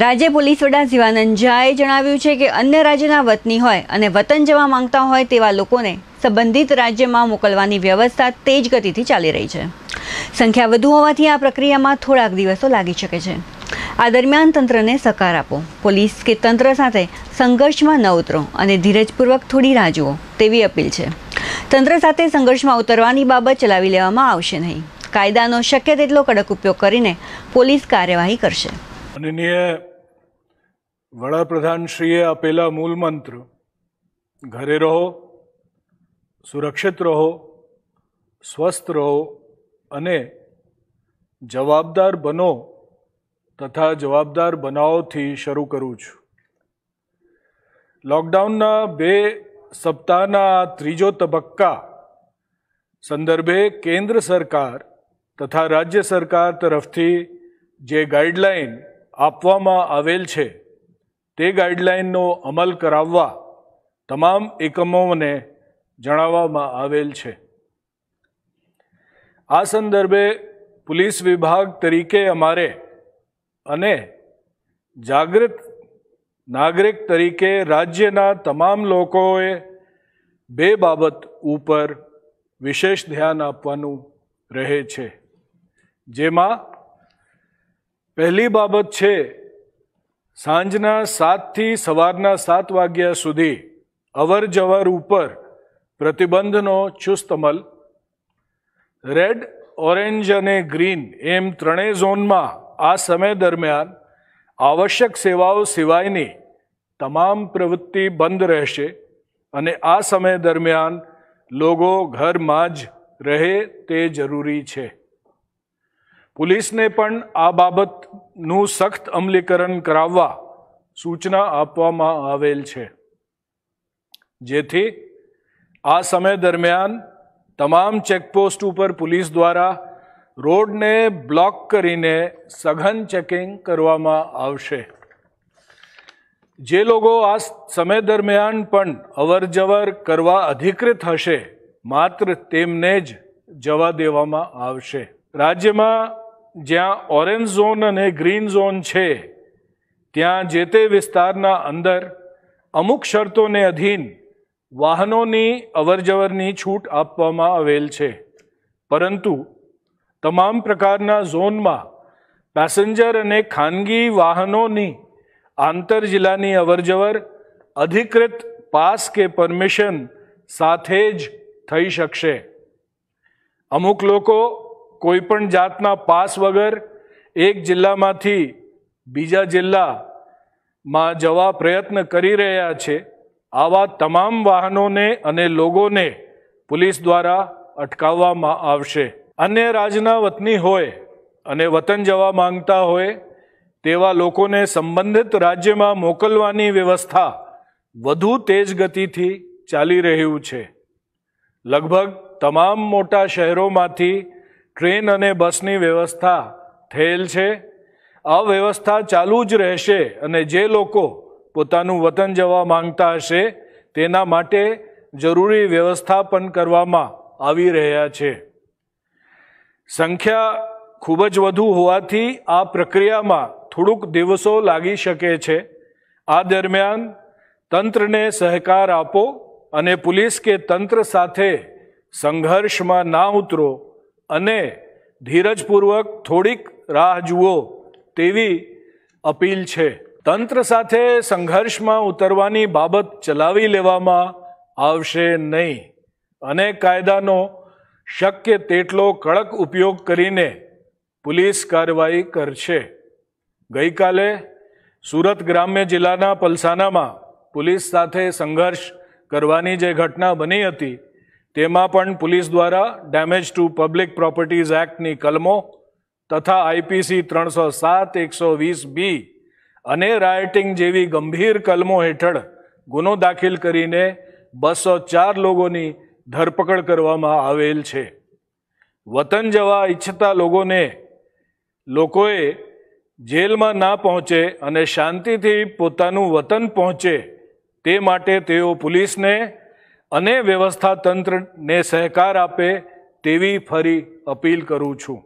રાજ્ય પોલીસ વડા શિવાનંદ ઝાએ જણાવ્યું છે કે અન્ય રાજ્યના વતની હોય અને વતન જવા માંગતા હોય તેવા લોકોને સંબંધિત રાજ્યમાં મોકલવાની વ્યવસ્થા તેજ ગતિથી ચાલી રહી છે સંખ્યા વધુ હોવાથી આ પ્રક્રિયામાં થોડાક દિવસો લાગી શકે છે આ દરમિયાન તંત્રને સકાર આપો પોલીસ કે તંત્ર સાથે સંઘર્ષમાં ન ઉતરો અને ધીરજપૂર્વક થોડી રાહ જુઓ તેવી અપીલ છે તંત્ર સાથે સંઘર્ષમાં ઉતરવાની બાબત ચલાવી લેવામાં આવશે નહીં કાયદાનો શક્ય તેટલો કડક ઉપયોગ કરીને પોલીસ કાર્યવાહી કરશે વડાપ્રધાનશ્રીએ આપેલા મૂલ મંત્ર ઘરે રહો સુરક્ષિત રહો સ્વસ્થ રહો અને જવાબદાર બનો તથા જવાબદાર બનાવોથી શરૂ કરું છું લોકડાઉનના બે સપ્તાહના ત્રીજો તબક્કા સંદર્ભે કેન્દ્ર સરકાર તથા રાજ્ય સરકાર તરફથી જે ગાઈડલાઈન આપવામાં આવેલ છે તે ગાઈડલાઇનનો અમલ કરાવવા તમામ એકમોને જણાવવામાં આવેલ છે આ સંદર્ભે પોલીસ વિભાગ તરીકે અમારે અને જાગૃત નાગરિક તરીકે રાજ્યના તમામ લોકોએ બે બાબત ઉપર વિશેષ ધ્યાન આપવાનું રહે છે જેમાં પહેલી બાબત છે સાંજના સાતથી સવારના સાત વાગ્યા સુધી અવર જવર ઉપર પ્રતિબંધનો ચુસ્ત અમલ રેડ ઓરેન્જ અને ગ્રીન એમ ત્રણેય ઝોનમાં આ સમય દરમિયાન આવશ્યક સેવાઓ સિવાયની તમામ પ્રવૃત્તિ બંધ રહેશે અને આ સમય દરમિયાન લોકો ઘરમાં જ રહે તે જરૂરી છે પોલીસને પણ આ બાબતનું સખ્ત અમલીકરણ કરાવવા સૂચના આપવામાં આવેલ છે જેથી આ સમય દરમિયાન તમામ ચેકપોસ્ટ ઉપર પોલીસ દ્વારા રોડને બ્લોક કરીને સઘન ચેકિંગ કરવામાં આવશે જે લોકો આ સમય દરમિયાન પણ અવરજવર કરવા અધિકૃત હશે માત્ર તેમને જ જવા દેવામાં આવશે રાજ્યમાં જ્યાં ઓરેન્જ ઝોન અને ગ્રીન ઝોન છે ત્યાં જે તે વિસ્તારના અંદર અમુક શરતોને અધીન વાહનોની અવરજવરની છૂટ આપવામાં આવેલ છે પરંતુ તમામ પ્રકારના ઝોનમાં પેસેન્જર અને ખાનગી વાહનોની આંતર જિલ્લાની અવરજવર અધિકૃત પાસ કે પરમિશન સાથે જ થઈ શકશે અમુક લોકો કોઈપણ જાતના પાસ વગર એક જિલ્લામાંથી બીજા જિલ્લામાં જવા પ્રયત્ન કરી રહ્યા છે આવા તમામ વાહનોને અને લોકોને પોલીસ દ્વારા અટકાવવામાં આવશે અન્ય રાજના વતની હોય અને વતન જવા માંગતા હોય તેવા લોકોને સંબંધિત રાજ્યમાં મોકલવાની વ્યવસ્થા વધુ તેજ ગતિથી ચાલી રહ્યું છે લગભગ તમામ મોટા શહેરોમાંથી ટ્રેન અને બસની વ્યવસ્થા થયેલ છે અવ્યવસ્થા ચાલુ જ રહેશે અને જે લોકો પોતાનું વતન જવા માંગતા હશે તેના માટે જરૂરી વ્યવસ્થાપન કરવામાં આવી રહ્યા છે સંખ્યા ખૂબ જ વધુ હોવાથી આ પ્રક્રિયામાં થોડુંક દિવસો લાગી શકે છે આ દરમિયાન તંત્રને સહકાર આપો અને પોલીસ કે તંત્ર સાથે સંઘર્ષમાં ના ઉતરો અને ધીરજપૂર્વક થોડીક રાહ જુઓ તેવી અપીલ છે તંત્ર સાથે સંઘર્ષમાં ઉતરવાની બાબત ચલાવી લેવામાં આવશે નહીં અને કાયદાનો શક્ય તેટલો કડક ઉપયોગ કરીને પોલીસ કાર્યવાહી કરશે ગઈકાલે સુરત ગ્રામ્ય જિલ્લાના પલસાનામાં પોલીસ સાથે સંઘર્ષ કરવાની જે ઘટના બની હતી તેમાં પણ પોલીસ દ્વારા ડેમેજ ટુ પબ્લિક પ્રોપર્ટીઝ એક્ટની કલમો તથા આઈપીસી ત્રણસો સાત એકસો વીસ બી અને રાયટિંગ જેવી ગંભીર કલમો હેઠળ ગુનો દાખલ કરીને બસો ચાર લોકોની ધરપકડ કરવામાં આવેલ છે વતન જવા ઈચ્છતા લોકોને લોકોએ જેલમાં ના પહોંચે અને શાંતિથી પોતાનું વતન પહોંચે તે માટે તેઓ પોલીસને અને વ્યવસ્થા તંત્રને સહકાર આપે તેવી ફરી અપીલ કરું છું